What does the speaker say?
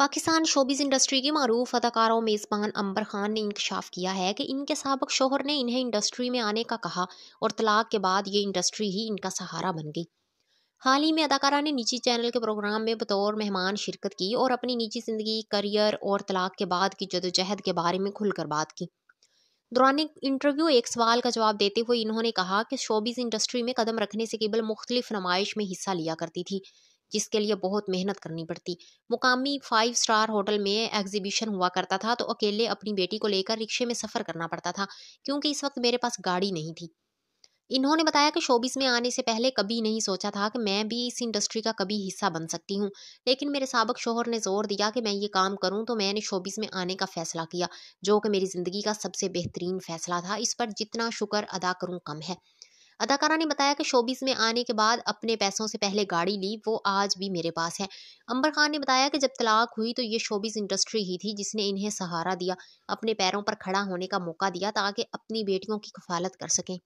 Pakistan showbiz industry की मरूफ अदाकारों मेज़बान अंबर खान ने इंकशाफ किया है कि इनके सबक शोहर ने इन्हें इंडस्ट्री में आने का कहा और तलाक के बाद ये इंडस्ट्री ही इनका सहारा बन गई हाल ही में अदाकारा ने निजी चैनल के प्रोग्राम में बतौर मेहमान शिरकत की और अपनी निजी ज़िंदगी करियर और तलाक के बाद की जदोजहद के बारे में खुलकर बात की दौरान इंटरव्यू एक सवाल का जवाब देते हुए इन्होंने कहा कि शोबिज़ इंडस्ट्री में कदम रखने से केवल मुख्तलिफ नुमाइश में हिस्सा लिया करती थी जिसके लिए बहुत मेहनत करनी पड़ती मुकामी फाइव स्टार होटल में एग्जीबिशन हुआ करता था तो अकेले अपनी बेटी को लेकर रिक्शे में सफ़र करना पड़ता था क्योंकि इस वक्त मेरे पास गाड़ी नहीं थी इन्होंने बताया कि शोबिस में आने से पहले कभी नहीं सोचा था कि मैं भी इस इंडस्ट्री का कभी हिस्सा बन सकती हूँ लेकिन मेरे सबक शोहर ने जोर दिया कि मैं ये काम करूँ तो मैंने शोबिस में आने का फैसला किया जो कि मेरी ज़िंदगी का सबसे बेहतरीन फैसला था इस पर जितना शुक्र अदा करूँ कम है अदाकारा ने बताया कि शोबिस में आने के बाद अपने पैसों से पहले गाड़ी ली वो आज भी मेरे पास है अंबर खान ने बताया कि जब तलाक हुई तो ये शोबिस इंडस्ट्री ही थी जिसने इन्हें सहारा दिया अपने पैरों पर खड़ा होने का मौका दिया ताकि अपनी बेटियों की कफालत कर सकें